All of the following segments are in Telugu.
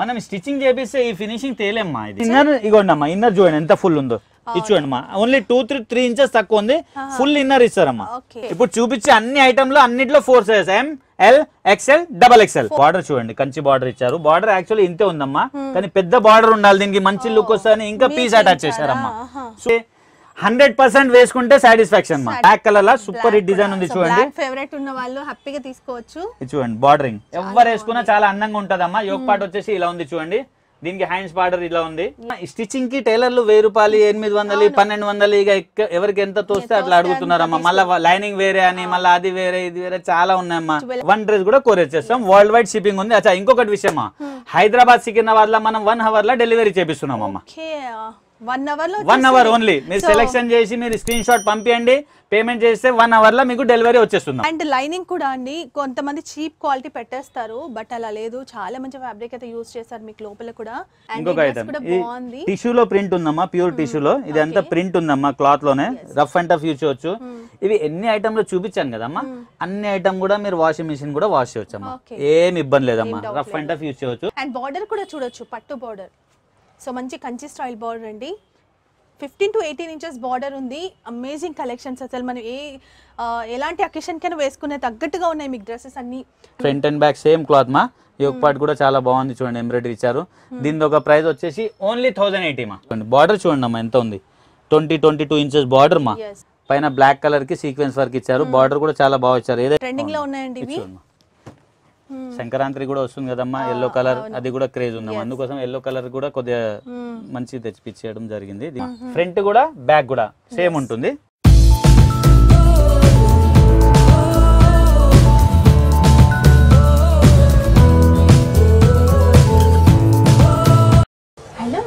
మనం స్టిచ్చింగ్ చేపిస్తే ఈ ఫినిషింగ్ తేలేమ్మా ఇది ఇన్నర్ ఇగోండి అమ్మా ఇన్నర్ చూడండి ఎంత ఫుల్ ఉందో ఇది చూడండి అమ్మా only two three three inches తక్కువ ఉంది ఫుల్ ఇన్నర్ ఇస్తారమ్మా ఇప్పుడు చూపించే అన్ని ఐటమ్ లో అన్నిట్లో four sizes M L XL double XL border చూడండి కంచి బార్డర్ ఇచ్చారు బార్డర్ యాక్చువల్లీ ఇంతే ఉందమ్మా hmm. కానీ పెద్ద బార్డర్ ఉండాలి దీనికి మంచి లుక్ వస్తుంది ఇంకా పీస్ అటాచ్ చేశారమ్మా సో హండ్రెడ్ పర్సెంట్ వేసుకుంటే సాటిస్ఫాక్షన్ బ్లాక్ కలర్ లా సూపర్ హిట్ డిజైన్ ఉంది చూడండి ఫేవరెట్ ఉన్న వాళ్ళు హ్యాపీగా తీసుకోవచ్చు చూడండి బార్డరింగ్ ఎవరు వేసుకున్నా చాలా అందంగా ఉంటదమ్మా యోగ పాట hmm. వచ్చేసి ఇలా ఉంది చూడండి దీనికి హ్యాండ్స్ బార్డర్ ఇలా ఉంది స్టిచ్చింగ్ కి టైలర్లు వెయ్యి రూపాయలు ఎనిమిది వందలు పన్నెండు వందలు ఇక ఎవరికి ఎంత తోస్తే అట్లా అడుగుతున్నారమ్మా మళ్ళా లైనింగ్ వేరే అని మళ్ళీ అది వేరే ఇది వేరే చాలా ఉన్నాయమ్మా వన్ డ్రెస్ కూడా కొరియర్ చేస్తాం వరల్డ్ వైడ్ షిప్పింగ్ ఉంది అచ్చా ఇంకొకటి విషయమా hmm. హైదరాబాద్ సికింద్రాబాద్ లో మనం వన్ అవర్ లో డెలివరీ చేపిస్తున్నాం అమ్మా uh, one hour one hour only మీరు సెలెక్షన్ చేసి మీరు స్క్రీన్ షాట్ పంపించండి పేమెంట్ చేస్తే వన్ అవర్ లో మీకు డెలివరీ వచ్చేస్తుంది అండ్ లైనింగ్ కూడా అండి కొంతమంది చీప్ క్వాలిటీ పెట్టేస్తారు బట్ అలా లేదు చాలా మంచి ఫ్యాబ్రిక్ అయితే యూజ్ చేస్తారు మీకు లోపల కూడా ఇంకొక ఐటమ్ లో ప్రింట్ ఉందమ్మా ప్యూర్ టిష్యూలో hmm. ఇది అంతా ప్రింట్ ఉందమ్మా క్లాత్ లోనే రఫ్ అండ్ టఫ్ యూజ్ చేయొచ్చు hmm. ఇవి ఎన్ని లో చూపించాను కదమ్మా hmm. అన్ని ఐటమ్ కూడా మీరు వాషింగ్ మిషన్ కూడా వాష్ చేయొచ్చు అమ్మా ఏమి ఇబ్బంది లేదమ్మా రఫ్ అండ్ టఫ్ యూజ్ చేయొచ్చు అండ్ బార్డర్ కూడా చూడొచ్చు పట్టు బార్డర్ సో మంచి కంచి స్టైల్ బార్డర్ అండి fifteen to eighteen inches border ఉంది అమేజింగ్ కలెక్షన్స్ అసలు మనం ఏ ఎలాంటి అకేషన్కైనా వేసుకునే తగ్గట్టుగా ఉన్నాయి మీకు డ్రెస్సెస్ అన్ని front and back same cloth మా ఈ ఒక పార్ట్ కూడా చాలా బాగుంది చూడండి ఎంబ్రాయిడరీ ఇచ్చారు hmm. దీని ఒక ప్రైస్ వచ్చేసి ఓన్లీ థౌసండ్ ఎయిటీ మా బార్డర్ చూడండి అమ్మా ఎంత ఉంది twenty twenty two inches border మా పైన బ్లాక్ కలర్ కి సీక్వెన్స్ వర్క్ ఇచ్చారు బార్డర్ hmm. కూడా చాలా బాగా ఇచ్చారు ఏదైతే ట్రెండింగ్ లో ఉన్నాయండి సంక్రాంతి కూడా వస్తుంది కదమ్మా ఎల్లో కలర్ అది కూడా క్రేజ్ ఉందా అందుకోసం ఎల్లో కలర్ కూడా కొద్దిగా మంచి తెచ్చిపించేయడం జరిగింది ఫ్రంట్ కూడా బ్యాక్ కూడా సేమ్ ఉంటుంది hello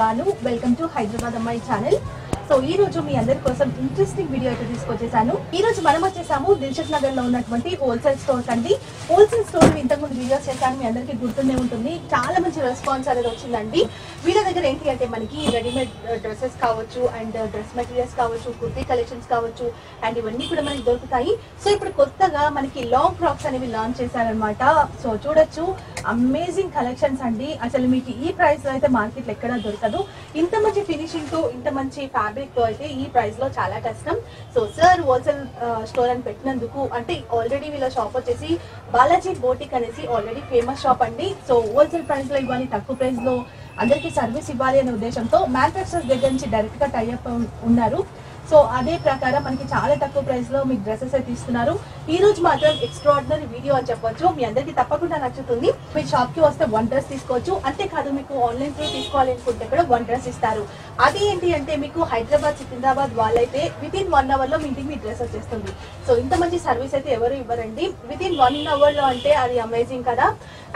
Banu welcome to Hyderabad అమ్మాయి ఛానల్ సో ఈ రోజు మీ అందరి కోసం ఇంట్రెస్టింగ్ వీడియో అయితే తీసుకొచ్చేసాను ఈ రోజు మనం వచ్చేసాము దిల్షుక్ నగర్ లో ఉన్నటువంటి హోల్సేల్ స్టోర్స్ అండి హోల్సేల్ స్టోర్ ఇంతకుముందు వీడియోస్ చేశాను మీ అందరికీ గుర్తుండే ఉంటుంది చాలా మంచి రెస్పాన్స్ అనేది వచ్చిందండి వీళ్ళ దగ్గర ఏంటి అంటే మనకి రెడీమేడ్ డ్రెస్సెస్ uh, కావచ్చు అండ్ డ్రెస్ మెటీరియల్స్ కావచ్చు కుర్తీ కలెక్షన్స్ కావచ్చు అండ్ ఇవన్నీ కూడా మనకి దొరుకుతాయి సో ఇప్పుడు కొత్తగా మనకి లాంగ్ ఫ్రాక్స్ అనేవి లాంచ్ చేశారనమాట సో చూడొచ్చు అమేజింగ్ కలెక్షన్స్ అండి అసలు మీకు ఈ ప్రైస్ లో అయితే మార్కెట్ ఎక్కడా దొరకదు ఇంత మంచి ఫినిషింగ్ తో ఇంత మంచి ఫ్యాబ్రిక్ ఫ్యాబ్రిక్తో అయితే ఈ ప్రైస్లో చాలా కష్టం సో సార్ హోల్సేల్ స్టోర్ అని పెట్టినందుకు అంటే ఆల్రెడీ వీళ్ళ షాప్ వచ్చేసి బాలాజీ బోటిక్ అనేసి ఆల్రెడీ ఫేమస్ షాప్ అండి సో హోల్సేల్ ప్రైస్లో ఇవ్వాలి తక్కువ ప్రైస్లో అందరికీ సర్వీస్ ఇవ్వాలి అనే ఉద్దేశంతో మ్యానుఫ్యాక్చరర్స్ దగ్గర నుంచి డైరెక్ట్గా టైఅప్ ఉన్నారు సో అదే ప్రకారం మనకి చాలా తక్కువ ప్రైస్ లో మీకు డ్రెస్సెస్ అయితే ఇస్తున్నారు ఈ రోజు మాత్రం ఎక్స్ట్రాడినరీ వీడియో అని చెప్పొచ్చు మీ అందరికి తప్పకుండా నచ్చుతుంది మీ షాప్ కి వస్తే వన్ డ్రెస్ తీసుకోవచ్చు అంతేకాదు మీకు ఆన్లైన్ త్రూ తీసుకోవాలి అనుకుంటే కూడా వన్ డ్రెస్ ఇస్తారు అది ఏంటి అంటే మీకు హైదరాబాద్ సికింద్రాబాద్ వాళ్ళైతే విత్ ఇన్ వన్ అవర్ లో మీ ఇంటికి మీ డ్రెస్ వచ్చేస్తుంది సో ఇంత మంచి సర్వీస్ అయితే ఎవరు ఇవ్వరండి విత్ ఇన్ వన్ అవర్ లో అంటే అది అమేజింగ్ కదా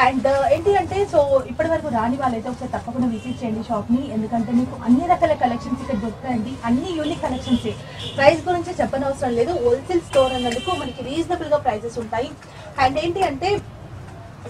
అండ్ uh, ఏంటి అంటే సో ఇప్పటి వరకు రాని వాళ్ళైతే ఒకసారి తప్పకుండా విజిట్ చేయండి షాప్ ని ఎందుకంటే మీకు అన్ని రకాల కలెక్షన్స్ ఇక్కడ దొరుకుతాయండి అన్ని యూనిక్ కలెక్షన్స్ వచ్చేసి ప్రైస్ గురించి చెప్పనవసరం లేదు హోల్సేల్ స్టోర్ అన్నందుకు మనకి రీజనబుల్ గా ప్రైజెస్ ఉంటాయి అండ్ ఏంటి అంటే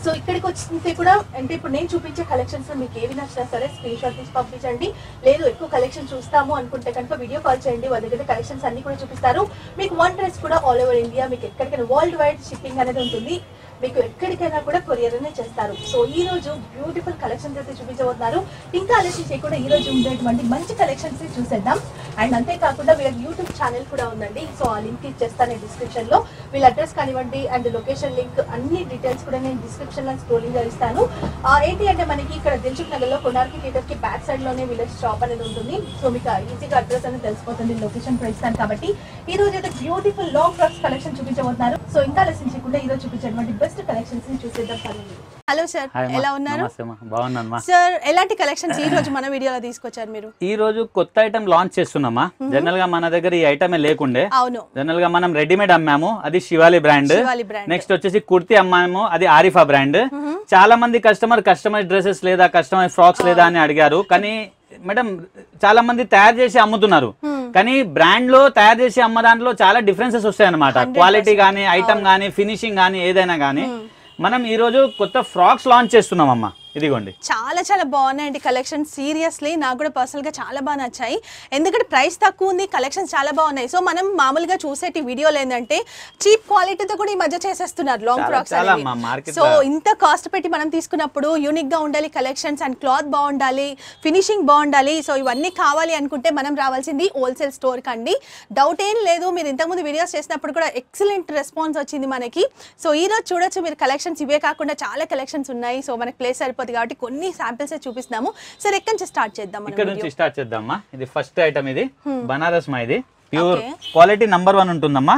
సో ఇక్కడికి వచ్చింది కూడా అంటే ఇప్పుడు నేను చూపించే కలెక్షన్స్ మీకు ఏవి నచ్చినా సరే స్క్రీన్ షాట్ తీసి పంపించండి లేదు ఎక్కువ కలెక్షన్ చూస్తాము అనుకుంటే కనుక వీడియో కాల్ చేయండి వాళ్ళ దగ్గర కలెక్షన్స్ అన్ని కూడా చూపిస్తారు మీకు వన్ డ్రెస్ కూడా ఆల్ ఓవర్ ఇండియా మీకు ఎక్కడికైనా వరల్డ్ వైడ్ షిప్పింగ్ అనేది ఉంటుంది మీకు ఎక్కడికైనా కూడా కొరియర్ అనే చేస్తారు సో ఈ రోజు బ్యూటిఫుల్ కలెక్షన్స్ అయితే చూపించబోతున్నారు ఇంకా ఆలోచించి కూడా ఈ రోజు ఉండేటువంటి మంచి కలెక్షన్స్ చూసేద్దాం అండ్ అంతేకాకుండా వీళ్ళ యూట్యూబ్ ఛానల్ కూడా ఉందండి సో ఆ లింక్ ఇచ్చేస్తాను డిస్క్రిప్షన్ లో వీళ్ళ అడ్రస్ కానివ్వండి అండ్ లొకేషన్ లింక్ అన్ని డీటెయిల్స్ కూడా నేను డిస్క్రిప్షన్ లో స్క్రోలింగ్ చేస్తాను ఏంటి అంటే మనకి ఇక్కడ దిల్చుక్ నగర్ లో కొనార్కి థియేటర్ కి బ్యాక్ సైడ్ లోనే విలేజ్ షాప్ అనేది ఉంటుంది సో మీకు ఈజీగా అడ్రస్ అనేది తెలిసిపోతుంది లొకేషన్ కూడా ఇస్తాను కాబట్టి ఈ రోజు అయితే బ్యూటిఫుల్ లాంగ్ ఫ్రాక్స్ కలెక్షన్ చూపించబోతున్నారు సో ఇంకా లెసన్ ఈ రోజు చూపించేటువంటి బెస్ట్ కలెక్షన్స్ ని చూసేద్దాం హలో సార్ ఎలా ఉన్నారు సార్ ఎలాంటి కలెక్షన్స్ ఈ రోజు మన వీడియోలో తీసుకొచ్చారు మీరు ఈ రోజు కొత్త ఐటమ్ లాంచ్ చేస్తున్నారు తీసుకున్నామా జనరల్ గా మన దగ్గర ఈ ఐటమే లేకుండే జనరల్ గా మనం రెడీమేడ్ అమ్మాము అది శివాలి బ్రాండ్ నెక్స్ట్ వచ్చేసి కుర్తి అమ్మాము అది ఆరిఫా బ్రాండ్ చాలా మంది కస్టమర్ కస్టమైజ్ డ్రెస్సెస్ లేదా కస్టమైజ్ ఫ్రాక్స్ లేదా అని అడిగారు కానీ మేడం చాలా మంది తయారు చేసి అమ్ముతున్నారు కానీ బ్రాండ్ లో తయారు చేసి అమ్మ దాంట్లో చాలా డిఫరెన్సెస్ వస్తాయన్నమాట క్వాలిటీ కానీ ఐటమ్ కానీ ఫినిషింగ్ కానీ ఏదైనా కానీ మనం ఈ రోజు కొత్త ఫ్రాక్స్ లాంచ్ చేస్తున్నాం అమ్మా ఇదిగోండి చాలా చాలా బాగున్నాయండి కలెక్షన్ సీరియస్లీ నాకు కూడా పర్సనల్ గా చాలా బాగా నచ్చాయి ఎందుకంటే ప్రైస్ తక్కువ ఉంది కలెక్షన్స్ చాలా బాగున్నాయి సో మనం మామూలుగా చూసేటి వీడియోలు ఏంటంటే చీప్ క్వాలిటీతో కూడా ఈ మధ్య చేసేస్తున్నారు లాంగ్ ఫ్రాక్స్ సో ఇంత కాస్ట్ పెట్టి మనం తీసుకున్నప్పుడు యూనిక్ గా ఉండాలి కలెక్షన్స్ అండ్ క్లాత్ బాగుండాలి ఫినిషింగ్ బాగుండాలి సో ఇవన్నీ కావాలి అనుకుంటే మనం రావాల్సింది హోల్సేల్ స్టోర్ కండి డౌట్ ఏం లేదు మీరు ఇంతకుముందు వీడియోస్ చేసినప్పుడు కూడా ఎక్సలెంట్ రెస్పాన్స్ వచ్చింది మనకి సో ఈ రోజు చూడొచ్చు మీరు కలెక్షన్స్ ఇవే కాకుండా చాలా కలెక్షన్స్ ఉన్నాయి సో మనకి ప్లేస్ సరిపోతుంది తిరుపతి కాబట్టి కొన్ని శాంపిల్స్ చూపిస్తున్నాము సరే ఎక్కడి నుంచి స్టార్ట్ చేద్దాం ఇక్కడ నుంచి స్టార్ట్ చేద్దామా ఇది ఫస్ట్ ఐటమ్ ఇది hmm. బనారస్ మా ఇది ప్యూర్ క్వాలిటీ నంబర్ వన్ ఉంటుందమ్మా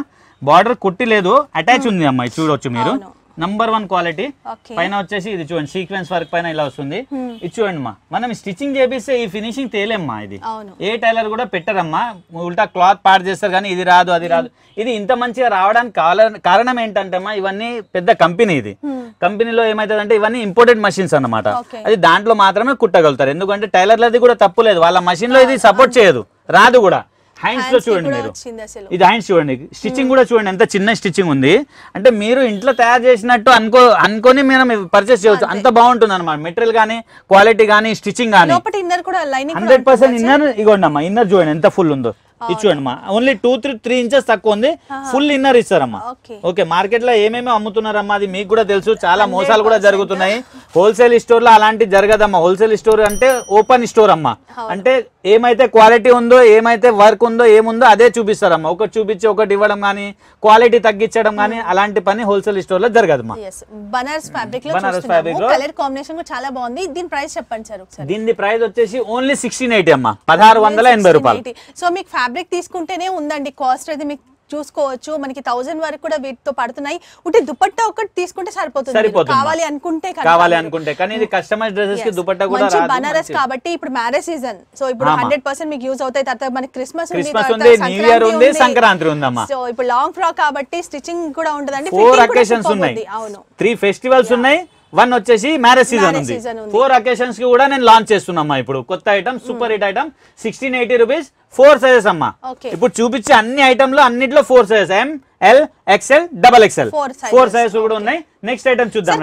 బార్డర్ కుట్టి లేదు అటాచ్ hmm. ఉంది అమ్మా చూడొచ్చు మీరు నంబర్ వన్ క్వాలిటీ పైన వచ్చేసి ఇది చూడండి సీక్వెన్స్ వర్క్ పైన ఇలా వస్తుంది hmm. ఇది చూడండి మా మనం స్టిచ్చింగ్ చేపిస్తే ఈ ఫినిషింగ్ తేలేమ్మా ఇది ఏ టైలర్ కూడా పెట్టరమ్మా ఉల్టా క్లాత్ పాడు చేస్తారు కానీ ఇది రాదు అది రాదు hmm. ఇది ఇంత మంచిగా రావడానికి కారణం ఏంటంటేమ్మా ఇవన్నీ పెద్ద కంపెనీ ఇది hmm. కంపెనీలో ఏమైతుందంటే ఇవన్నీ ఇంపోర్టెడ్ మషిన్స్ అనమాట అది దాంట్లో మాత్రమే కుట్టగలుగుతారు ఎందుకంటే టైలర్లది కూడా తప్పు లేదు వాళ్ళ మషిన్లో ఇది సపోర్ట్ చేయదు రాదు కూడా హ్యాండ్స్ లో చూడండి మీరు ఇది హ్యాండ్స్ చూడండి స్టిచ్చింగ్ కూడా చూడండి ఎంత చిన్న స్టిచ్చింగ్ ఉంది అంటే మీరు ఇంట్లో తయారు చేసినట్టు అనుకో అనుకొని మనం పర్చేస్ చేయవచ్చు అంత బాగుంటుంది అనమాట మెటీరియల్ గానీ క్వాలిటీ కానీ స్టిచ్చింగ్ కానీ హండ్రెడ్ పర్సెంట్ ఇన్నర్ ఇగోండి అమ్మా ఇన్నర్ చూడండి ఎంత ఫుల్ ఉందో ఇది only two three three inches తక్కువ ఉంది ఫుల్ ఇన్నర్ ఇస్తారమ్మా ఓకే మార్కెట్ లో ఏమేమి అమ్ముతున్నారమ్మా అది మీకు కూడా తెలుసు చాలా మోసాలు కూడా జరుగుతున్నాయి హోల్సేల్ స్టోర్ లో అలాంటి జరగదమ్మా హోల్సేల్ స్టోర్ అంటే ఓపెన్ స్టోర్ అమ్మా అంటే ఏమైతే క్వాలిటీ ఉందో ఏమైతే వర్క్ ఉందో ఏముందో అదే చూపిస్తారమ్మా ఒకటి చూపించి ఒకటి ఇవ్వడం కానీ క్వాలిటీ తగ్గించడం కానీ అలాంటి పని హోల్సేల్ స్టోర్ లో జరగదమ్మా Banaras fabric Banaras fabric colour combination చాలా బాగుంది దీని ప్రైస్ చెప్పండి సార్ దీని ప్రైస్ వచ్చేసి ఓన్లీ సిక్స్టీన్ ఎయిటీ అమ్మా పదహారు వందల ఎనభై రూపాయలు సో మీకు ఫ్యాబ్రిక్ తీసుకుంటేనే ఉందండి కాస్ట్ అయితే మీకు చూసుకోవచ్చు మనకి థౌజండ్ వరకు కూడా వీటితో పడుతున్నాయి ఉంటే దుపట్టా ఒకటి తీసుకుంటే సరిపోతుంది కావాలి అనుకుంటే కావాలి అనుకుంటే కానీ ఇది కస్టమైజ్ డ్రెస్సెస్ కి దుపట్టా కూడా మంచి బనారస్ కాబట్టి ఇప్పుడు మ్యారేజ్ సీజన్ సో ఇప్పుడు హండ్రెడ్ పర్సెంట్ మీకు యూజ్ అవుతాయి తర్వాత మనకి క్రిస్మస్ ఉంది న్యూ ఇయర్ ఉంది సంక్రాంతి ఉందమ్మా సో ఇప్పుడు లాంగ్ ఫ్రాక్ కాబట్టి స్టిచ్చింగ్ కూడా ఉంటదండి ఫోర్ అకేషన్స్ ఉన్నాయి అవును త్రీ ఫెస్టివల్స్ ఉన్నాయి వన్ వచ్చేసి మ్యారేజ్ సీజన్ ఉంది ఫోర్ అకేషన్స్ కి కూడా నేను లాంచ్ చేస్తున్నామ్మా ఇప్పుడు కొత్త item super hit item sixteen eighty rupees four sizes అమ్మా ఇప్పుడు చూపించే అన్ని ఐటమ్ లో అన్నిట్లో four sizes M L XL double XL four sizes కూడా ఉన్నాయి నెక్స్ట్ ఐటమ్ చూద్దాం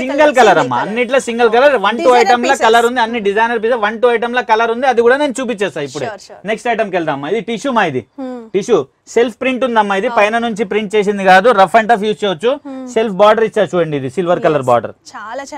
సింగల్ కలర్ అమ్మా అన్నిట్లో single colour one two item లా కలర్ ఉంది అన్ని designer piece one two item లా కలర్ ఉంది అది కూడా నేను చూపించేస్తా ఇప్పుడు నెక్స్ట్ ఐటమ్ కి వెళ్దాం ఇది టిష్యూ మా ఇది టిష్యూ సెల్ఫ్ ప్రింట్ ఉందమ్మా ఇది పైన నుంచి ప్రింట్ చేసింది కాదు రఫ్ అండ్ టఫ్ యూజ్ చేయొచ్చు సెల్ఫ్ hmm. బార్డర్ ఇచ్చారు చూడండి ఇది సిల్వర్ కలర్ బార్డర్